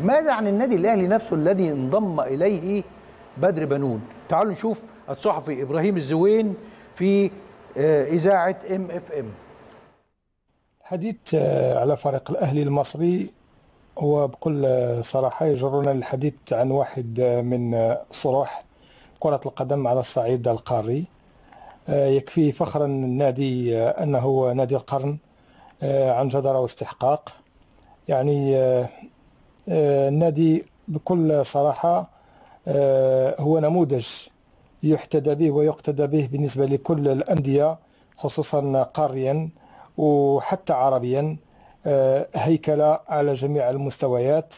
ماذا عن النادي الاهلي نفسه الذي انضم اليه بدر بنون تعالوا نشوف الصحفي ابراهيم الزوين في آه، اذاعه ام اف ام الحديث آه، على فريق الاهلي المصري هو بكل آه، صراحه يجرنا للحديث عن واحد من صروح كره القدم على الصعيد القاري يكفي فخرا النادي انه نادي القرن عن جدارة واستحقاق يعني النادي آه، بكل صراحة آه، هو نموذج يحتذى به ويقتدى به بالنسبة لكل الأندية خصوصا قاريا وحتى عربيا آه، هيكلة على جميع المستويات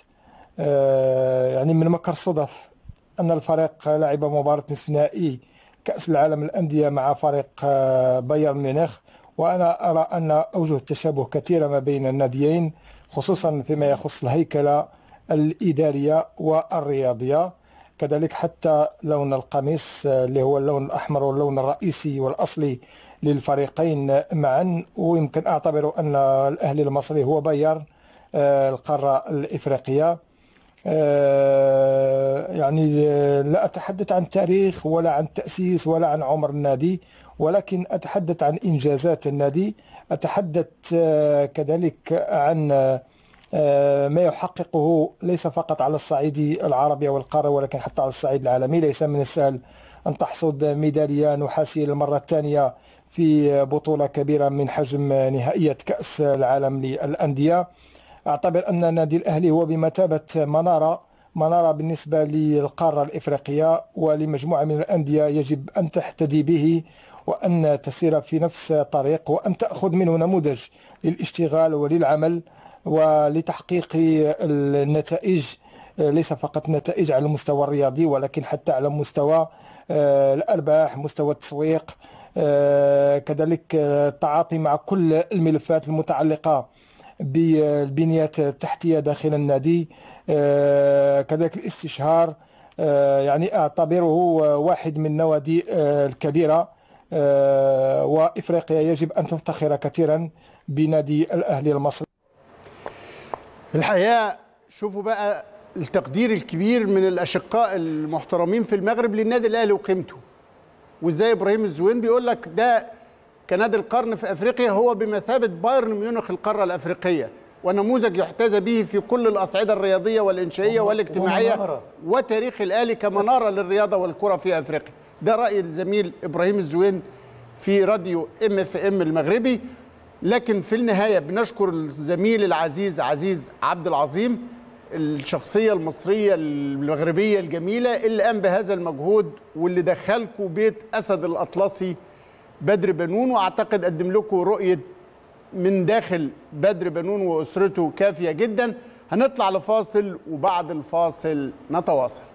يعني من مكر صدف أن الفريق لعب مباراة نصف نهائي كأس العالم الأندية مع فريق بايرن ميونخ وأنا أرى أن أوجه التشابه كثيرة ما بين الناديين خصوصا فيما يخص الهيكلة الإدارية والرياضية كذلك حتى لون القميص آه، اللي هو اللون الأحمر واللون الرئيسي والأصلي للفريقين معا ويمكن أعتبر أن الأهلي المصري هو بيار آه، القارة الإفريقية آه، يعني لا أتحدث عن تاريخ ولا عن تأسيس ولا عن عمر النادي ولكن أتحدث عن إنجازات النادي أتحدث كذلك عن آه، ما يحققه ليس فقط على الصعيد العربي أو القاري ولكن حتى على الصعيد العالمي ليس من السهل أن تحصد ميدالية نحاسية للمرة الثانية في بطولة كبيرة من حجم نهائية كأس العالم للأندية أعتبر أن النادي الأهلي هو بمثابة منارة ما نرى بالنسبة للقارة الإفريقية ولمجموعة من الأندية يجب أن تحتدي به وأن تسير في نفس الطريق وأن تأخذ منه نموذج للاشتغال وللعمل ولتحقيق النتائج ليس فقط نتائج على المستوى الرياضي ولكن حتى على مستوى آه، الأرباح مستوى التسويق آه، كذلك آه، التعاطي مع كل الملفات المتعلقة بالبنية التحتية داخل النادي آه، كذلك الاستشهار آه، يعني أعتبره واحد من النوادي آه، الكبيرة وإفريقيا يجب أن تفتخر كثيرا بنادي الأهلي المصري الحقيقة شوفوا بقى التقدير الكبير من الأشقاء المحترمين في المغرب للنادي الأهلي وقيمته وإزاي إبراهيم الزوين بيقول لك ده كنادي القرن في افريقيا هو بمثابه بايرن ميونخ القاره الافريقيه ونموذج يحتذى به في كل الاصعده الرياضيه والانشائيه والاجتماعيه وتاريخ الاهلي كمناره للرياضه والكره في افريقيا ده راي الزميل ابراهيم الزوين في راديو ام اف ام المغربي لكن في النهايه بنشكر الزميل العزيز عزيز عبد العظيم الشخصيه المصريه المغربيه الجميله اللي قام بهذا المجهود واللي دخلكم بيت اسد الاطلسي بدر بنون واعتقد قدم لكم رؤيه من داخل بدر بنون واسرته كافيه جدا هنطلع لفاصل وبعد الفاصل نتواصل